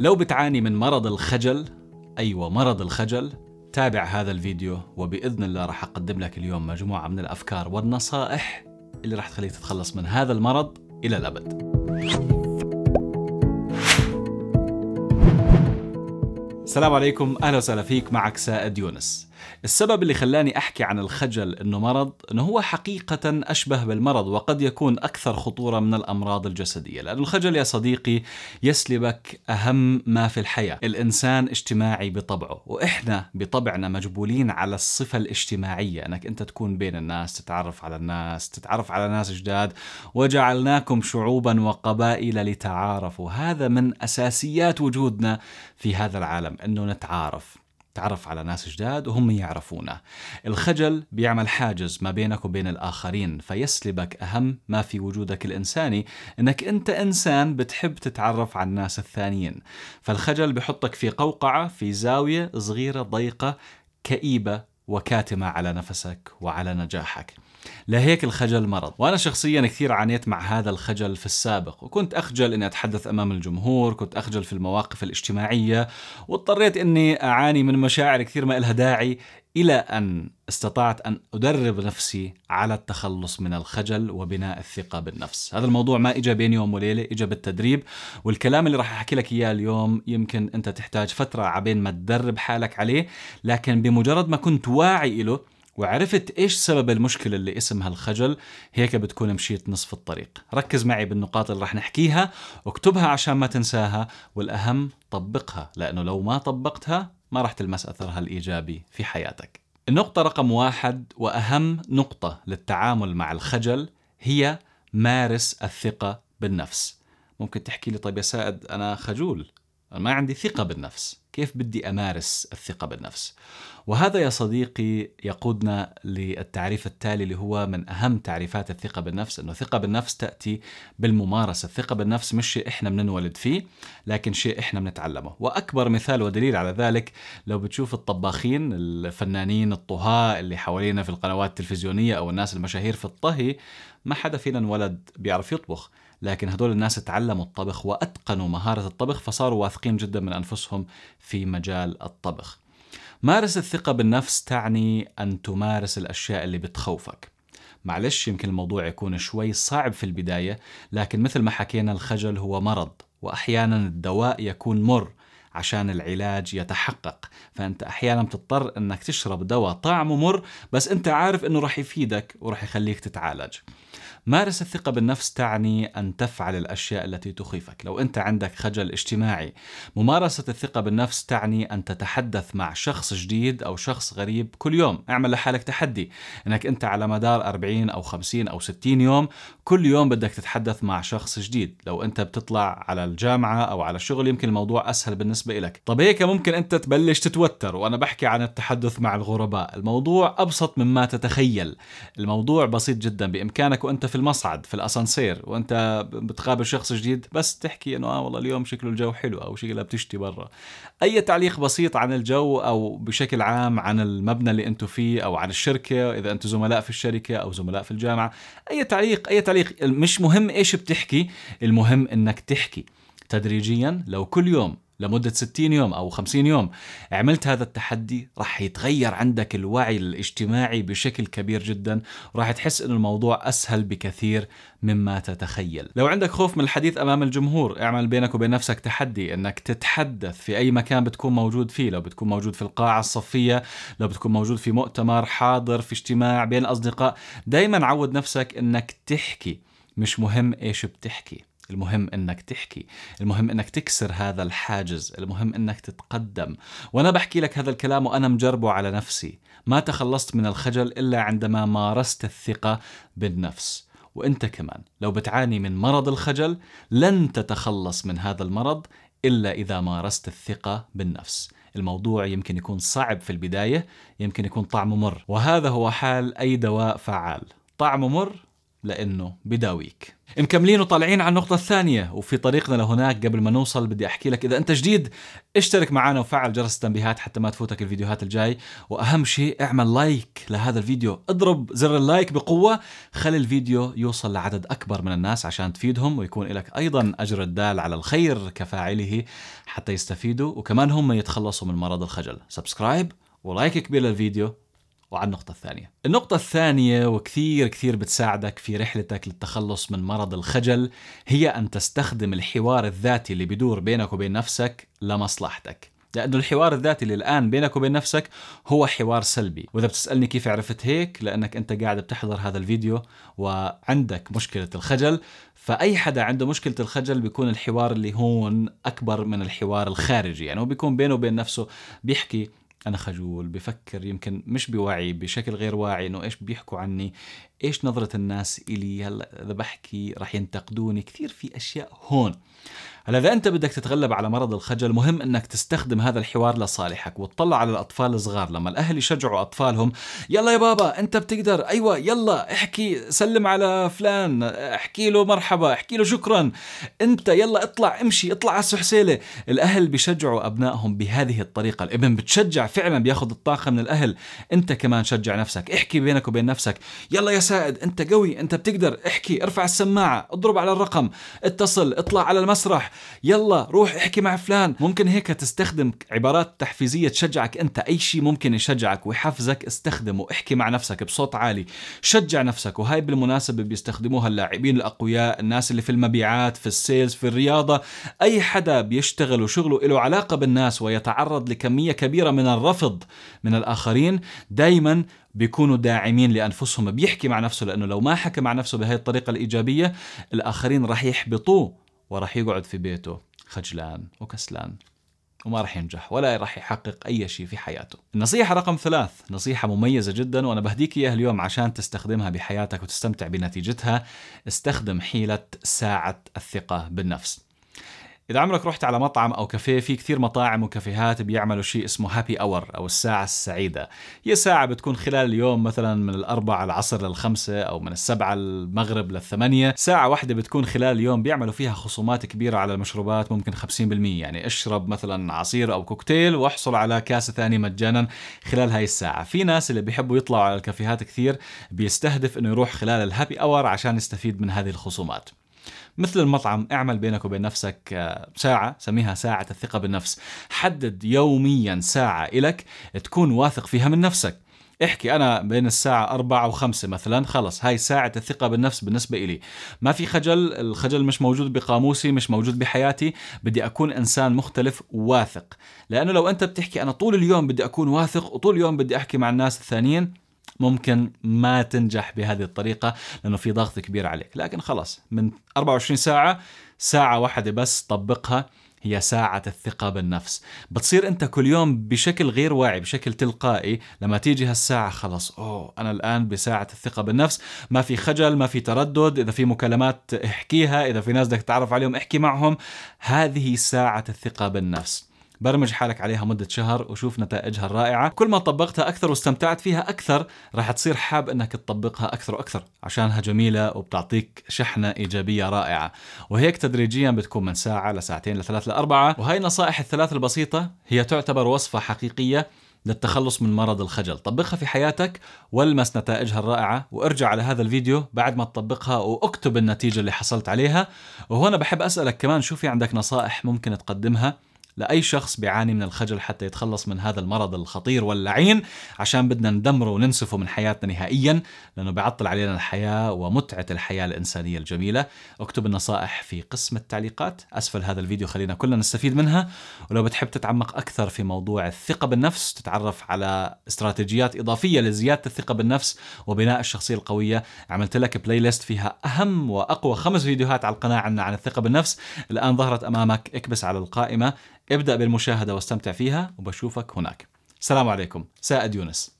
لو بتعاني من مرض الخجل أيوة مرض الخجل تابع هذا الفيديو وبإذن الله راح أقدم لك اليوم مجموعة من الأفكار والنصائح اللي راح تخليك تتخلص من هذا المرض إلى الأبد السلام عليكم أهلا وسهلا فيك معك سائد يونس السبب اللي خلاني أحكي عن الخجل إنه مرض إنه هو حقيقة أشبه بالمرض وقد يكون أكثر خطورة من الأمراض الجسدية لأن الخجل يا صديقي يسلبك أهم ما في الحياة الإنسان اجتماعي بطبعه وإحنا بطبعنا مجبولين على الصفة الاجتماعية أنك أنت تكون بين الناس تتعرف على الناس تتعرف على ناس جداد وجعلناكم شعوبا وقبائل لتعارفوا هذا من أساسيات وجودنا في هذا العالم أنه نتعارف تعرف على ناس جداد وهم يعرفونه الخجل بيعمل حاجز ما بينك وبين الآخرين فيسلبك أهم ما في وجودك الإنساني أنك أنت إنسان بتحب تتعرف على الناس الثانيين فالخجل بحطك في قوقعة في زاوية صغيرة ضيقة كئيبة وكاتمة على نفسك وعلى نجاحك لهيك الخجل مرض وأنا شخصيا كثير عانيت مع هذا الخجل في السابق وكنت أخجل أني أتحدث أمام الجمهور كنت أخجل في المواقف الاجتماعية واضطريت أني أعاني من مشاعر كثير ما إلها داعي إلى أن استطعت أن أدرب نفسي على التخلص من الخجل وبناء الثقة بالنفس هذا الموضوع ما إجا بين يوم وليلة إجا بالتدريب والكلام اللي راح أحكي لك إياه اليوم يمكن أنت تحتاج فترة عبين ما تدرب حالك عليه لكن بمجرد ما كنت واعي له وعرفت ايش سبب المشكله اللي اسمها الخجل هيك بتكون مشيت نصف الطريق ركز معي بالنقاط اللي رح نحكيها اكتبها عشان ما تنساها والاهم طبقها لانه لو ما طبقتها ما رح تلمس اثرها الايجابي في حياتك النقطة رقم واحد وأهم نقطة للتعامل مع الخجل هي مارس الثقة بالنفس ممكن تحكي لي طيب يا سائد أنا خجول أنا ما عندي ثقة بالنفس كيف بدي امارس الثقه بالنفس وهذا يا صديقي يقودنا للتعريف التالي اللي هو من اهم تعريفات الثقه بالنفس انه الثقه بالنفس تاتي بالممارسه الثقه بالنفس مش شيء احنا بننولد فيه لكن شيء احنا بنتعلمه واكبر مثال ودليل على ذلك لو بتشوف الطباخين الفنانين الطهاة اللي حوالينا في القنوات التلفزيونيه او الناس المشاهير في الطهي ما حدا فينا انولد بيعرف يطبخ لكن هدول الناس تعلموا الطبخ وأتقنوا مهارة الطبخ فصاروا واثقين جدا من أنفسهم في مجال الطبخ مارس الثقة بالنفس تعني أن تمارس الأشياء اللي بتخوفك معلش يمكن الموضوع يكون شوي صعب في البداية لكن مثل ما حكينا الخجل هو مرض وأحيانا الدواء يكون مر عشان العلاج يتحقق فأنت أحيانا بتضطر أنك تشرب دواء طعمه مر بس أنت عارف أنه رح يفيدك ورح يخليك تتعالج مارس الثقة بالنفس تعني أن تفعل الأشياء التي تخيفك لو أنت عندك خجل اجتماعي ممارسة الثقة بالنفس تعني أن تتحدث مع شخص جديد أو شخص غريب كل يوم اعمل لحالك تحدي أنك أنت على مدار 40 أو 50 أو 60 يوم كل يوم بدك تتحدث مع شخص جديد لو أنت بتطلع على الجامعة أو على الشغل يمكن الموضوع أسهل بالنسبة لك طب هيك ممكن أنت تبلش تتوتر وأنا بحكي عن التحدث مع الغرباء الموضوع أبسط مما تتخيل الموضوع بسيط جدا بإمكانك وأنت في المصعد في الاسانسير وانت بتقابل شخص جديد بس تحكي انه اه والله اليوم شكله الجو حلو او شكلها بتشتي برا اي تعليق بسيط عن الجو او بشكل عام عن المبنى اللي انتم فيه او عن الشركه اذا انتم زملاء في الشركه او زملاء في الجامعه اي تعليق اي تعليق مش مهم ايش بتحكي المهم انك تحكي تدريجيا لو كل يوم لمدة 60 يوم أو 50 يوم عملت هذا التحدي راح يتغير عندك الوعي الاجتماعي بشكل كبير جدا وراح تحس أن الموضوع أسهل بكثير مما تتخيل لو عندك خوف من الحديث أمام الجمهور اعمل بينك وبين نفسك تحدي أنك تتحدث في أي مكان بتكون موجود فيه لو بتكون موجود في القاعة الصفية لو بتكون موجود في مؤتمر حاضر في اجتماع بين الأصدقاء دايما عود نفسك أنك تحكي مش مهم إيش بتحكي المهم انك تحكي المهم انك تكسر هذا الحاجز المهم انك تتقدم وانا بحكي لك هذا الكلام وانا مجربه على نفسي ما تخلصت من الخجل الا عندما مارست الثقه بالنفس وانت كمان لو بتعاني من مرض الخجل لن تتخلص من هذا المرض الا اذا مارست الثقه بالنفس الموضوع يمكن يكون صعب في البدايه يمكن يكون طعمه مر وهذا هو حال اي دواء فعال طعمه مر لأنه بداويك مكملين وطالعين على النقطة الثانية وفي طريقنا لهناك قبل ما نوصل بدي أحكي لك إذا أنت جديد اشترك معنا وفعل جرس التنبيهات حتى ما تفوتك الفيديوهات الجاي وأهم شيء اعمل لايك لهذا الفيديو اضرب زر اللايك بقوة خلي الفيديو يوصل لعدد أكبر من الناس عشان تفيدهم ويكون لك أيضا أجر الدال على الخير كفاعله حتى يستفيدوا وكمان هم يتخلصوا من مرض الخجل سبسكرايب ولايك كبير للفيديو وعلى النقطة الثانية النقطة الثانية وكثير كثير بتساعدك في رحلتك للتخلص من مرض الخجل هي أن تستخدم الحوار الذاتي اللي بدور بينك وبين نفسك لمصلحتك لأنه الحوار الذاتي اللي الآن بينك وبين نفسك هو حوار سلبي وإذا بتسألني كيف عرفت هيك لأنك أنت قاعد بتحضر هذا الفيديو وعندك مشكلة الخجل فأي حدا عنده مشكلة الخجل بيكون الحوار اللي هون أكبر من الحوار الخارجي يعني هو بيكون بينه وبين نفسه بيحكي انا خجول بفكر يمكن مش بوعي بشكل غير واعي انه ايش بيحكوا عني ايش نظرة الناس الي هلا اذا بحكي رح ينتقدوني كثير في اشياء هون هلا اذا انت بدك تتغلب على مرض الخجل مهم انك تستخدم هذا الحوار لصالحك وتطلع على الاطفال الصغار لما الاهل يشجعوا اطفالهم يلا يا بابا انت بتقدر ايوه يلا احكي سلم على فلان احكي له مرحبا احكي له شكرا انت يلا اطلع امشي اطلع على السحسيله الاهل بيشجعوا ابنائهم بهذه الطريقه الابن بتشجع فعلا بياخذ الطاقه من الاهل انت كمان شجع نفسك احكي بينك وبين نفسك يلا يا سائد انت قوي انت بتقدر احكي ارفع السماعه اضرب على الرقم اتصل اطلع على المسرح يلا روح احكي مع فلان ممكن هيك تستخدم عبارات تحفيزيه تشجعك انت اي شيء ممكن يشجعك ويحفزك استخدمه احكي مع نفسك بصوت عالي شجع نفسك وهاي بالمناسبه بيستخدموها اللاعبين الاقوياء الناس اللي في المبيعات في السيلز في الرياضه اي حدا بيشتغل وشغله له علاقه بالناس ويتعرض لكميه كبيره من الرفض من الاخرين دائما بيكونوا داعمين لانفسهم بيحكي مع نفسه لانه لو ما حكى مع نفسه بهي الطريقه الايجابيه الاخرين راح يحبطوه وراح يقعد في بيته خجلان وكسلان وما راح ينجح ولا راح يحقق اي شيء في حياته. النصيحه رقم ثلاث، نصيحه مميزه جدا وانا بهديك اياها اليوم عشان تستخدمها بحياتك وتستمتع بنتيجتها، استخدم حيله ساعه الثقه بالنفس. إذا عمرك رحت على مطعم أو كافيه في كثير مطاعم وكافيهات بيعملوا شيء اسمه هابي أور أو الساعة السعيدة هي ساعة بتكون خلال اليوم مثلا من الأربعة العصر للخمسة أو من السبعة المغرب للثمانية ساعة واحدة بتكون خلال اليوم بيعملوا فيها خصومات كبيرة على المشروبات ممكن 50% يعني اشرب مثلا عصير أو كوكتيل واحصل على كاسة ثانية مجانا خلال هاي الساعة في ناس اللي بيحبوا يطلعوا على الكافيهات كثير بيستهدف انه يروح خلال الهابي أور عشان يستفيد من هذه الخصومات مثل المطعم اعمل بينك وبين نفسك آه، ساعة سميها ساعة الثقة بالنفس حدد يوميا ساعة إلك تكون واثق فيها من نفسك احكي انا بين الساعة أربعة وخمسة مثلا خلص هاي ساعة الثقة بالنفس بالنسبة إلي ما في خجل الخجل مش موجود بقاموسي مش موجود بحياتي بدي أكون إنسان مختلف واثق لأنه لو أنت بتحكي أنا طول اليوم بدي أكون واثق وطول اليوم بدي أحكي مع الناس الثانيين ممكن ما تنجح بهذه الطريقة لأنه في ضغط كبير عليك لكن خلاص من 24 ساعة ساعة واحدة بس طبقها هي ساعة الثقة بالنفس بتصير أنت كل يوم بشكل غير واعي بشكل تلقائي لما تيجي هالساعة خلاص أوه أنا الآن بساعة الثقة بالنفس ما في خجل ما في تردد إذا في مكالمات احكيها إذا في ناس بدك تتعرف عليهم احكي معهم هذه ساعة الثقة بالنفس برمج حالك عليها مدة شهر وشوف نتائجها الرائعة كل ما طبقتها أكثر واستمتعت فيها أكثر راح تصير حاب أنك تطبقها أكثر وأكثر عشانها جميلة وبتعطيك شحنة إيجابية رائعة وهيك تدريجيا بتكون من ساعة لساعتين لثلاث لأربعة وهي النصائح الثلاث البسيطة هي تعتبر وصفة حقيقية للتخلص من مرض الخجل طبقها في حياتك والمس نتائجها الرائعة وارجع على هذا الفيديو بعد ما تطبقها واكتب النتيجة اللي حصلت عليها وهنا بحب أسألك كمان شو في عندك نصائح ممكن تقدمها لأي شخص بيعاني من الخجل حتى يتخلص من هذا المرض الخطير واللعين عشان بدنا ندمره وننسفه من حياتنا نهائيا لأنه بيعطل علينا الحياة ومتعة الحياة الإنسانية الجميلة اكتب النصائح في قسم التعليقات أسفل هذا الفيديو خلينا كلنا نستفيد منها ولو بتحب تتعمق أكثر في موضوع الثقة بالنفس تتعرف على استراتيجيات إضافية لزيادة الثقة بالنفس وبناء الشخصية القوية عملت لك بلاي ليست فيها أهم وأقوى خمس فيديوهات على القناة عنا عن الثقة بالنفس الآن ظهرت أمامك اكبس على القائمة ابدأ بالمشاهدة واستمتع فيها وبشوفك هناك السلام عليكم سائد يونس